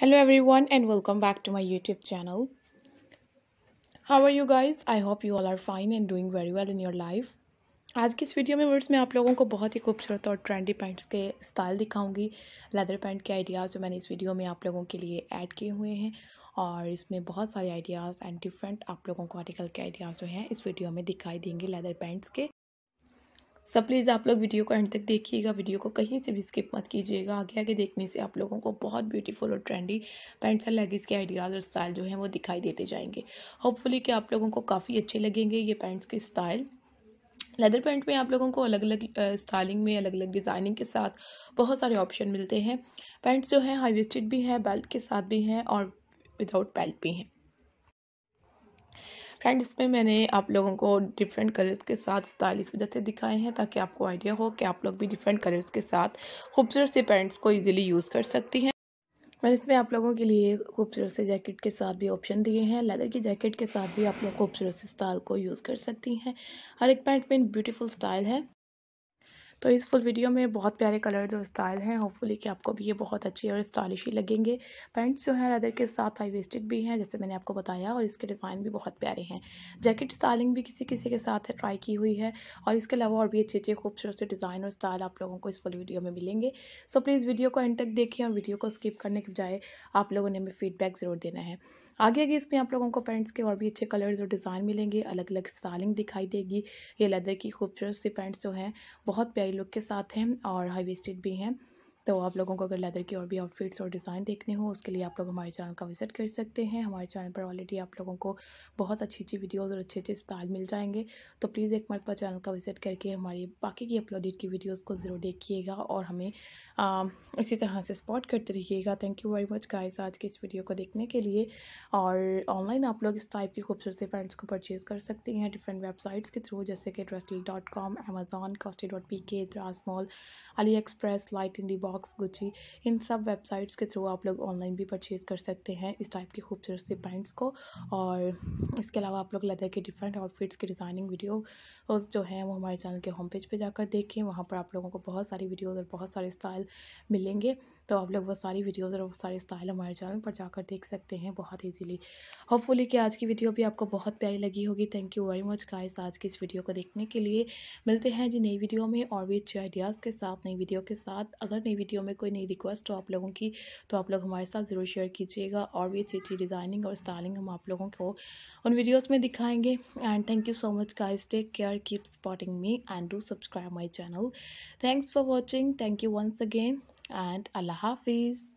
Hello everyone and welcome back to my YouTube channel how are you guys I hope you all are fine and doing very well in your life आज की इस video में words में आप लोगों को बहुत ही खूबसूरत और ट्रेंडी पैंट्स के स्टाइल दिखाऊंगी लेदर पैंट के आइडियाज़ जो मैंने इस वीडियो में आप लोगों के लिए ऐड किए हुए हैं और इसमें बहुत सारे आइडियाज़ एंड डिफरेंट आप लोगों को आर्टिकल के आइडियाज़ जो हैं इस वीडियो में दिखाई देंगे लेदर पैंट्स के सब प्लीज़ आप लोग वीडियो को एंड तक देखिएगा वीडियो को कहीं से भी स्किप मत कीजिएगा आगे आगे देखने से आप लोगों को बहुत ब्यूटीफुल और ट्रेंडी पैंट्स और लेगिस के आइडियाज़ और स्टाइल जो है वो दिखाई देते जाएंगे होपफुली कि आप लोगों को काफ़ी अच्छे लगेंगे ये पैंट्स के स्टाइल लेदर पैंट में आप लोगों को अलग अलग स्टाइलिंग में अलग अलग डिज़ाइनिंग के साथ बहुत सारे ऑप्शन मिलते हैं पैंट्स जो हैं हाई वेस्टेड भी हैं बेल्ट के साथ भी हैं और विदाउट बेल्ट भी हैं फ्रेंड इसमें मैंने आप लोगों को डिफरेंट कलर्स के साथ स्टाइल इस वजह से दिखाए हैं ताकि आपको आइडिया हो कि आप लोग भी डिफरेंट कलर्स के साथ खूबसूरत से पैंट्स को ईजिली यूज़ कर सकती हैं मैंने इसमें आप लोगों के लिए खूबसूरत से जैकेट के साथ भी ऑप्शन दिए हैं लेदर की जैकेट के साथ भी आप लोग खूबसूरत से स्टाइल को यूज़ कर सकती हैं हर एक पैंट में ब्यूटीफुल स्टाइल है तो इस फुल वीडियो में बहुत प्यारे कलर्स और स्टाइल हैं होपफुली कि आपको भी ये बहुत अच्छे और स्टाइलिश ही लगेंगे पैंट्स जो हैं लेदर के साथ हाई वेस्टेड भी हैं जैसे मैंने आपको बताया और इसके डिज़ाइन भी बहुत प्यारे हैं जैकेट स्टाइलिंग भी किसी किसी के साथ ट्राई की हुई है और इसके अलावा और भी अच्छे अच्छे खूबसूरत से डिज़ाइन और स्टाइल आप लोगों को इस फुल वीडियो में मिलेंगे सो प्लीज़ वीडियो को एंड तक देखें और वीडियो को स्किप करने के बजाय आप लोगों ने हमें फीडबैक ज़रूर देना है आगे आगे इसमें आप लोगों को पैंट्स के और भी अच्छे कलर्स और डिज़ाइन मिलेंगे अलग अलग स्टाइलिंग दिखाई देगी ये लेदर की खूबसूरत सी पैंट्स जो हैं बहुत प्यारी स्टाइल लुक के साथ हैं और हाई वेस्टेड भी हैं तो आप लोगों को अगर लेदर की और भी आउटफिट्स और डिज़ाइन देखने हो उसके लिए आप लोग हमारे चैनल का विजिट कर सकते हैं हमारे चैनल पर ऑलरेडी आप लोगों को बहुत अच्छी अच्छी वीडियोस और अच्छे अच्छे स्टाइल मिल जाएंगे तो प्लीज़ एक मरतबा चैनल का विजिट करके हमारी बाकी की अपलोडेड की वीडियोज़ को ज़रूर देखिएगा और हमें Um, इसी तरह से सपोर्ट करते रहिएगा thank you very much guys आज की इस वीडियो को देखने के लिए और ऑनलाइन आप लोग इस टाइप की खूबसूरती पैंट्स को परचेज़ कर सकते हैं डिफरेंट वेबसाइट्स के थ्रू जैसे कि ड्रेसल डॉट कॉम अमेज़ॉन कॉस्टी डॉट पी के द्रास mall AliExpress light in the box Gucci इन सब वेबसाइट्स के थ्रू आप लोग ऑनलाइन भी परचेज़ कर सकते हैं इस टाइप की खूबसूरती पैंट्स को और इसके अलावा आप लोग लेदर के डिफरेंट आउटफिट्स की डिज़ाइनिंग वीडियो जो हैं वो हमारे चैनल के होम पेज पर जाकर देखें वहाँ पर आप लोगों को बहुत सारी वीडियोज़ और बहुत सारे स्टाइल मिलेंगे तो आप लोग वो सारी वीडियोज़ और वो सारे स्टाइल हमारे चैनल पर जाकर देख सकते हैं बहुत ईजीली होपफुली कि आज की वीडियो भी आपको बहुत प्यारी लगी होगी thank you very much guys आज की इस वीडियो को देखने के लिए मिलते हैं जी नई वीडियो में और भी अच्छे आइडियाज़ के साथ नई वीडियो के साथ अगर नई वीडियो में कोई नई रिक्वेस्ट हो आप लोगों की तो आप लोग हमारे साथ ज़रूर शेयर कीजिएगा और भी अच्छी अच्छी डिज़ाइनिंग और स्टाइलिंग हम आप लोगों को उन वीडियोज़ में दिखाएंगे and thank you so much guys take care keep spotting me and do subscribe my channel thanks for watching thank you once again again and Allah Hafiz.